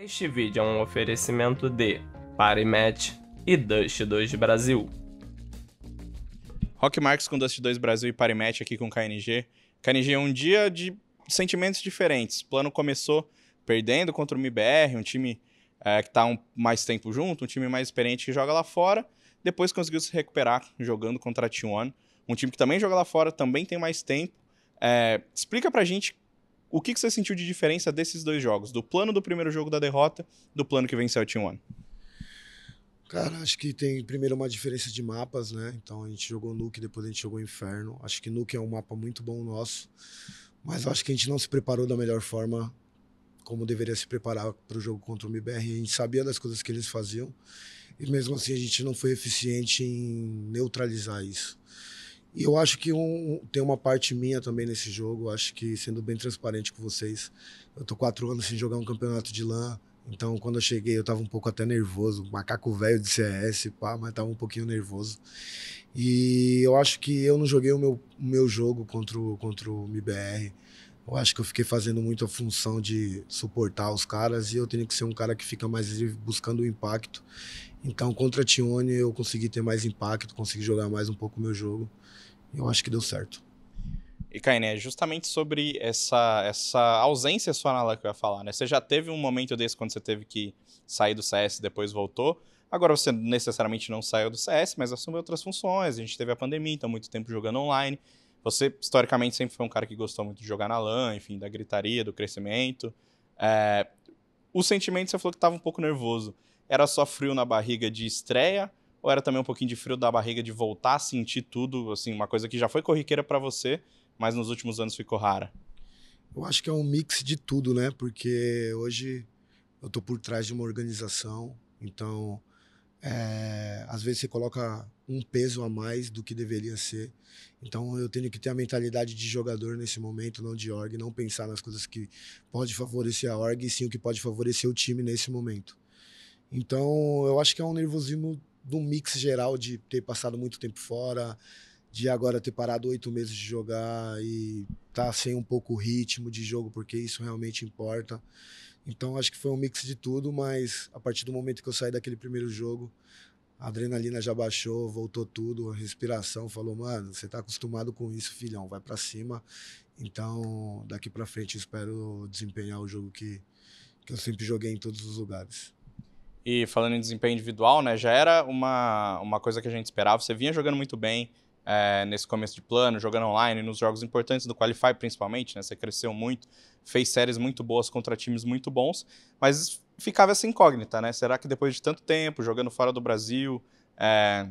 Este vídeo é um oferecimento de Parimatch e Dust 2 Brasil. Rock Marques com Dust 2 Brasil e Parimatch aqui com KNG. KNG é um dia de sentimentos diferentes. O plano começou perdendo contra o MBR, um time é, que está um, mais tempo junto, um time mais experiente que joga lá fora. Depois conseguiu se recuperar jogando contra a T1, um time que também joga lá fora, também tem mais tempo. É, explica pra gente o que, que você sentiu de diferença desses dois jogos? Do plano do primeiro jogo da derrota, do plano que venceu o Team One? Cara, acho que tem primeiro uma diferença de mapas, né? Então a gente jogou Nuke, depois a gente jogou Inferno. Acho que Nuke é um mapa muito bom nosso, mas acho que a gente não se preparou da melhor forma como deveria se preparar para o jogo contra o MBR. A gente sabia das coisas que eles faziam e mesmo assim a gente não foi eficiente em neutralizar isso. E eu acho que um, tem uma parte minha também nesse jogo. Acho que, sendo bem transparente com vocês, eu tô quatro anos sem jogar um campeonato de LAN. Então, quando eu cheguei, eu tava um pouco até nervoso. Macaco velho de CS, pá, mas tava um pouquinho nervoso. E eu acho que eu não joguei o meu, o meu jogo contra o, contra o MBR eu acho que eu fiquei fazendo muito a função de suportar os caras e eu tenho que ser um cara que fica mais buscando o impacto. Então, contra a Tione, eu consegui ter mais impacto, consegui jogar mais um pouco o meu jogo. Eu acho que deu certo. E Kainé, justamente sobre essa, essa ausência sua na que eu ia falar, né? Você já teve um momento desse quando você teve que sair do CS e depois voltou. Agora você necessariamente não saiu do CS, mas assumiu outras funções. A gente teve a pandemia, então muito tempo jogando online. Você, historicamente, sempre foi um cara que gostou muito de jogar na lã, enfim, da gritaria, do crescimento. É, o sentimento, você falou que estava um pouco nervoso. Era só frio na barriga de estreia? Ou era também um pouquinho de frio da barriga de voltar a sentir tudo? Assim, uma coisa que já foi corriqueira para você, mas nos últimos anos ficou rara. Eu acho que é um mix de tudo, né? Porque hoje eu estou por trás de uma organização, então é, às vezes você coloca um peso a mais do que deveria ser. Então eu tenho que ter a mentalidade de jogador nesse momento, não de org, não pensar nas coisas que pode favorecer a org, e sim o que pode favorecer o time nesse momento. Então eu acho que é um nervosismo do mix geral de ter passado muito tempo fora, de agora ter parado oito meses de jogar e tá sem um pouco o ritmo de jogo, porque isso realmente importa. Então acho que foi um mix de tudo, mas a partir do momento que eu saí daquele primeiro jogo, a adrenalina já baixou, voltou tudo, a respiração falou, mano, você tá acostumado com isso, filhão, vai para cima. Então, daqui para frente espero desempenhar o jogo que, que eu sempre joguei em todos os lugares. E falando em desempenho individual, né, já era uma, uma coisa que a gente esperava. Você vinha jogando muito bem, é, nesse começo de plano, jogando online, nos jogos importantes do Qualify principalmente, né? Você cresceu muito, fez séries muito boas contra times muito bons, mas ficava essa incógnita, né? Será que depois de tanto tempo, jogando fora do Brasil, é,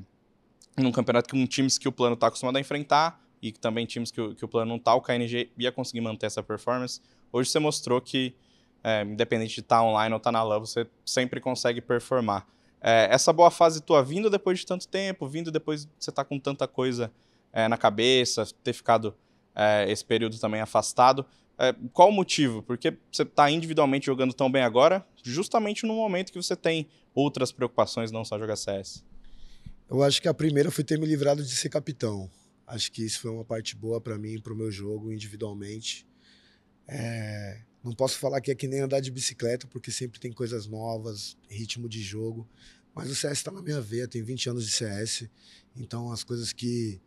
num campeonato com times que o plano está acostumado a enfrentar e que também times que o, que o plano não está, o KNG ia conseguir manter essa performance? Hoje você mostrou que, é, independente de estar tá online ou estar tá na LAN, você sempre consegue performar é, essa boa fase tua vindo depois de tanto tempo, vindo depois de você estar tá com tanta coisa é, na cabeça, ter ficado é, esse período também afastado. É, qual o motivo? Porque você está individualmente jogando tão bem agora, justamente no momento que você tem outras preocupações, não só jogar CS? Eu acho que a primeira foi ter me livrado de ser capitão. Acho que isso foi uma parte boa para mim, para o meu jogo individualmente. É... Não posso falar que é que nem andar de bicicleta, porque sempre tem coisas novas, ritmo de jogo. Mas o CS está na minha veia, tem 20 anos de CS. Então as coisas que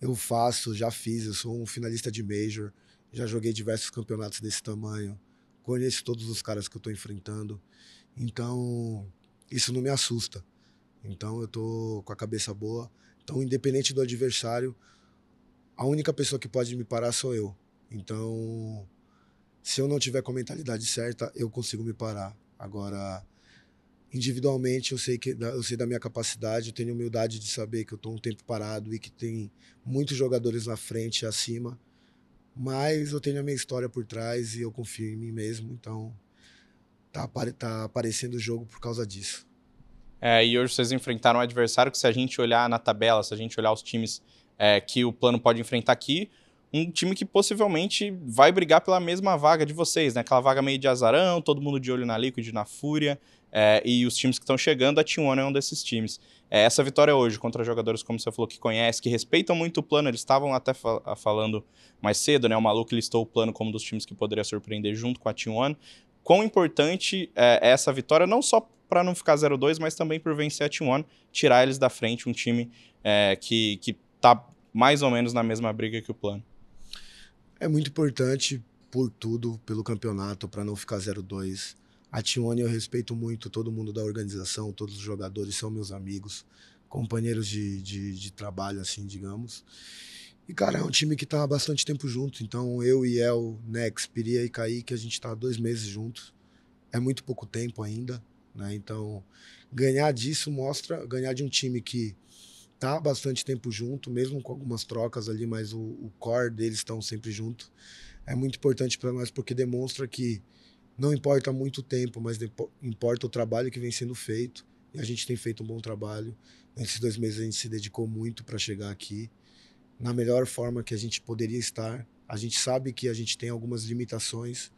eu faço, já fiz, eu sou um finalista de Major, já joguei diversos campeonatos desse tamanho, conheço todos os caras que eu estou enfrentando. Então isso não me assusta. Então eu estou com a cabeça boa. Então, independente do adversário, a única pessoa que pode me parar sou eu. Então, se eu não tiver com a mentalidade certa, eu consigo me parar. Agora, individualmente, eu sei, que, eu sei da minha capacidade, eu tenho humildade de saber que eu estou um tempo parado e que tem muitos jogadores na frente e acima. Mas eu tenho a minha história por trás e eu confio em mim mesmo, então tá, tá aparecendo o jogo por causa disso. É, e hoje vocês enfrentaram um adversário que, se a gente olhar na tabela, se a gente olhar os times é, que o plano pode enfrentar aqui, um time que possivelmente vai brigar pela mesma vaga de vocês, né? Aquela vaga meio de azarão, todo mundo de olho na Liquid, na Fúria, é, e os times que estão chegando, a T1 é um desses times. É, essa vitória hoje contra jogadores, como você falou, que conhece, que respeitam muito o plano, eles estavam até fal ah, falando mais cedo, né? O Maluco listou o plano como um dos times que poderia surpreender junto com a T1. Quão importante é, é essa vitória, não só para não ficar 0-2, mas também por vencer a T1, tirar eles da frente, um time é, que, que tá mais ou menos na mesma briga que o plano. É muito importante por tudo, pelo campeonato, para não ficar 0-2. A Tione eu respeito muito, todo mundo da organização, todos os jogadores são meus amigos, companheiros de, de, de trabalho, assim, digamos. E, cara, é um time que está há bastante tempo junto. Então, eu e El, Nex, Piria e Kaique, a gente está há dois meses juntos. É muito pouco tempo ainda, né? Então, ganhar disso mostra... Ganhar de um time que tá bastante tempo junto, mesmo com algumas trocas ali, mas o, o core deles estão sempre junto. É muito importante para nós porque demonstra que não importa muito tempo, mas importa o trabalho que vem sendo feito. E a gente tem feito um bom trabalho. Nesses dois meses a gente se dedicou muito para chegar aqui na melhor forma que a gente poderia estar. A gente sabe que a gente tem algumas limitações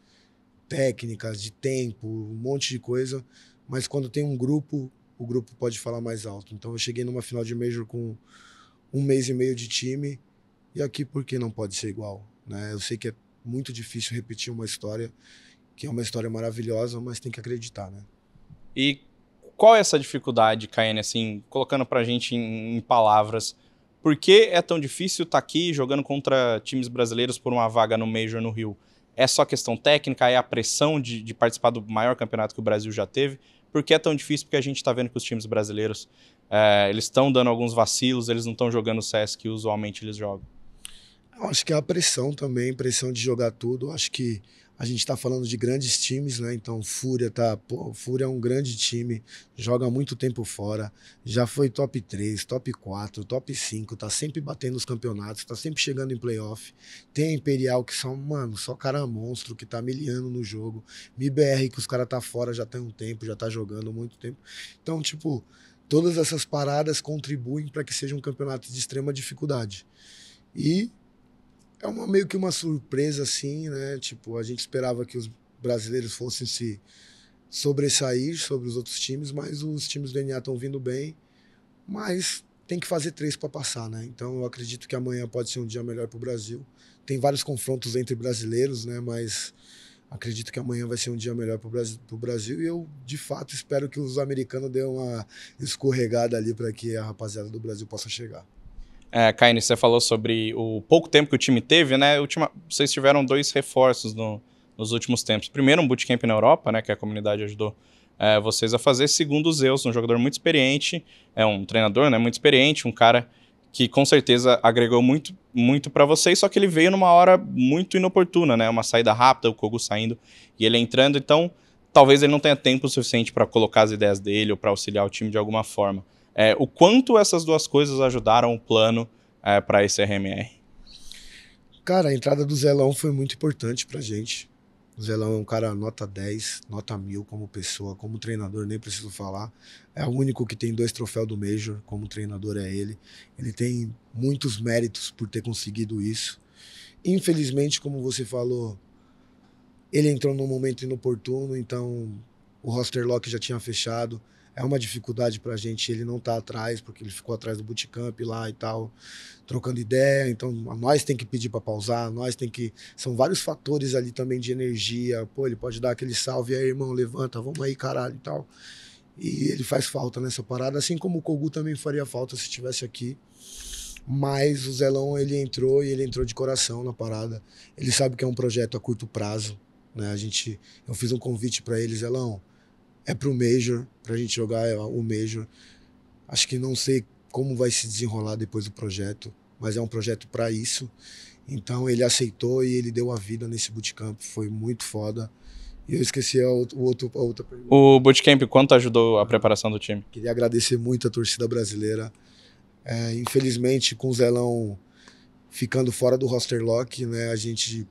técnicas, de tempo, um monte de coisa, mas quando tem um grupo o grupo pode falar mais alto. Então eu cheguei numa final de Major com um mês e meio de time e aqui por que não pode ser igual? Né? Eu sei que é muito difícil repetir uma história que é uma história maravilhosa, mas tem que acreditar, né? E qual é essa dificuldade, Kaine, assim, colocando pra gente em, em palavras, por que é tão difícil estar tá aqui jogando contra times brasileiros por uma vaga no Major no Rio? É só questão técnica? É a pressão de, de participar do maior campeonato que o Brasil já teve? Por que é tão difícil? Porque a gente está vendo que os times brasileiros é, eles estão dando alguns vacilos, eles não estão jogando o CS que usualmente eles jogam. acho que é a pressão também, pressão de jogar tudo. acho que a gente está falando de grandes times, né? Então, Fúria tá, pô, Fúria é um grande time, joga muito tempo fora, já foi top 3, top 4, top 5, tá sempre batendo os campeonatos, tá sempre chegando em playoff. Tem a Imperial que são, mano, só cara monstro que tá miliando no jogo. MIBR que os caras tá fora já tem um tempo, já tá jogando muito tempo. Então, tipo, todas essas paradas contribuem para que seja um campeonato de extrema dificuldade. E é uma, meio que uma surpresa, assim, né? Tipo, a gente esperava que os brasileiros fossem se sobressair sobre os outros times, mas os times do NA estão vindo bem. Mas tem que fazer três para passar, né? Então eu acredito que amanhã pode ser um dia melhor para o Brasil. Tem vários confrontos entre brasileiros, né? Mas acredito que amanhã vai ser um dia melhor para o Brasil, Brasil, E eu, de fato, espero que os americanos dêem uma escorregada ali para que a rapaziada do Brasil possa chegar. É, Kaine, você falou sobre o pouco tempo que o time teve, né? Última, vocês tiveram dois reforços no, nos últimos tempos. Primeiro, um bootcamp na Europa, né? Que a comunidade ajudou é, vocês a fazer. Segundo, o Zeus, um jogador muito experiente, é um treinador, né? Muito experiente, um cara que com certeza agregou muito, muito para vocês, só que ele veio numa hora muito inoportuna, né? Uma saída rápida, o Kogu saindo e ele entrando. Então, talvez ele não tenha tempo suficiente para colocar as ideias dele ou para auxiliar o time de alguma forma. É, o quanto essas duas coisas ajudaram o plano é, para esse RMR? Cara, a entrada do Zelão foi muito importante para gente. O Zelão é um cara nota 10, nota mil como pessoa, como treinador, nem preciso falar. É o único que tem dois troféus do Major, como treinador é ele. Ele tem muitos méritos por ter conseguido isso. Infelizmente, como você falou, ele entrou num momento inoportuno, então o roster lock já tinha fechado é uma dificuldade para a gente ele não tá atrás, porque ele ficou atrás do bootcamp lá e tal, trocando ideia. Então, nós tem que pedir para pausar, nós tem que. São vários fatores ali também de energia. Pô, ele pode dar aquele salve aí, irmão, levanta, vamos aí, caralho e tal. E ele faz falta nessa parada, assim como o Kogu também faria falta se estivesse aqui. Mas o Zelão, ele entrou e ele entrou de coração na parada. Ele sabe que é um projeto a curto prazo, né? A gente, eu fiz um convite para ele, Zelão, é pro Major, pra gente jogar é o Major. Acho que não sei como vai se desenrolar depois do projeto, mas é um projeto para isso. Então ele aceitou e ele deu a vida nesse bootcamp, foi muito foda. E eu esqueci a, o outro, a outra pergunta. O bootcamp, quanto ajudou a preparação do time? Queria agradecer muito a torcida brasileira. É, infelizmente, com o Zelão ficando fora do roster lock, né, a gente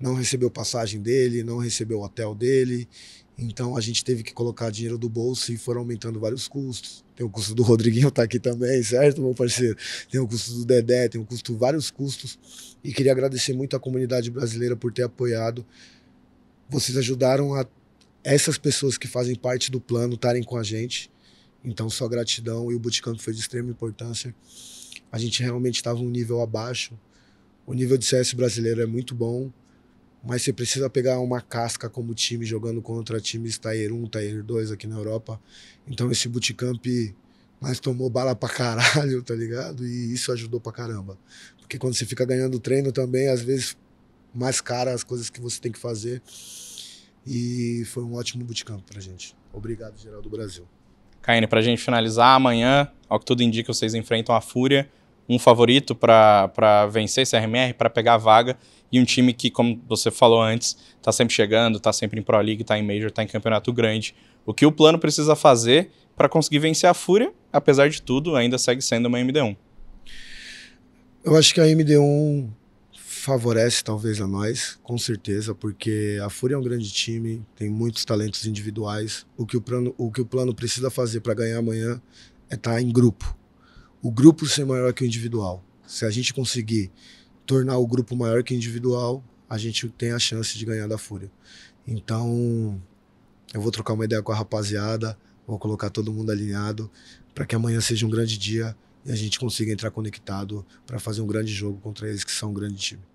não recebeu passagem dele, não recebeu hotel dele. Então a gente teve que colocar dinheiro do bolso e foram aumentando vários custos. Tem o custo do Rodriguinho tá aqui também, certo, meu parceiro? Tem o custo do Dedé, tem o custo, vários custos. E queria agradecer muito à comunidade brasileira por ter apoiado. Vocês ajudaram a essas pessoas que fazem parte do plano estarem com a gente. Então só gratidão e o Bootcamp foi de extrema importância. A gente realmente estava um nível abaixo. O nível de CS brasileiro é muito bom mas você precisa pegar uma casca como time jogando contra times Tier 1, Tier 2 aqui na Europa. Então esse bootcamp mas tomou bala pra caralho, tá ligado? E isso ajudou pra caramba. Porque quando você fica ganhando treino também, às vezes mais cara as coisas que você tem que fazer. E foi um ótimo bootcamp pra gente. Obrigado, Geral do Brasil. Caíne, pra gente finalizar, amanhã, ao que tudo indica, vocês enfrentam a Fúria, um favorito para vencer esse RMR, para pegar a vaga e um time que, como você falou antes, está sempre chegando, está sempre em Pro League, está em Major, está em campeonato grande. O que o plano precisa fazer para conseguir vencer a Fúria, apesar de tudo, ainda segue sendo uma MD1? Eu acho que a MD1 favorece talvez a nós, com certeza, porque a Fúria é um grande time, tem muitos talentos individuais. O que o plano, o que o plano precisa fazer para ganhar amanhã é estar tá em grupo. O grupo ser maior que o individual. Se a gente conseguir tornar o grupo maior que individual, a gente tem a chance de ganhar da Fúria. Então, eu vou trocar uma ideia com a rapaziada, vou colocar todo mundo alinhado para que amanhã seja um grande dia e a gente consiga entrar conectado para fazer um grande jogo contra eles que são um grande time.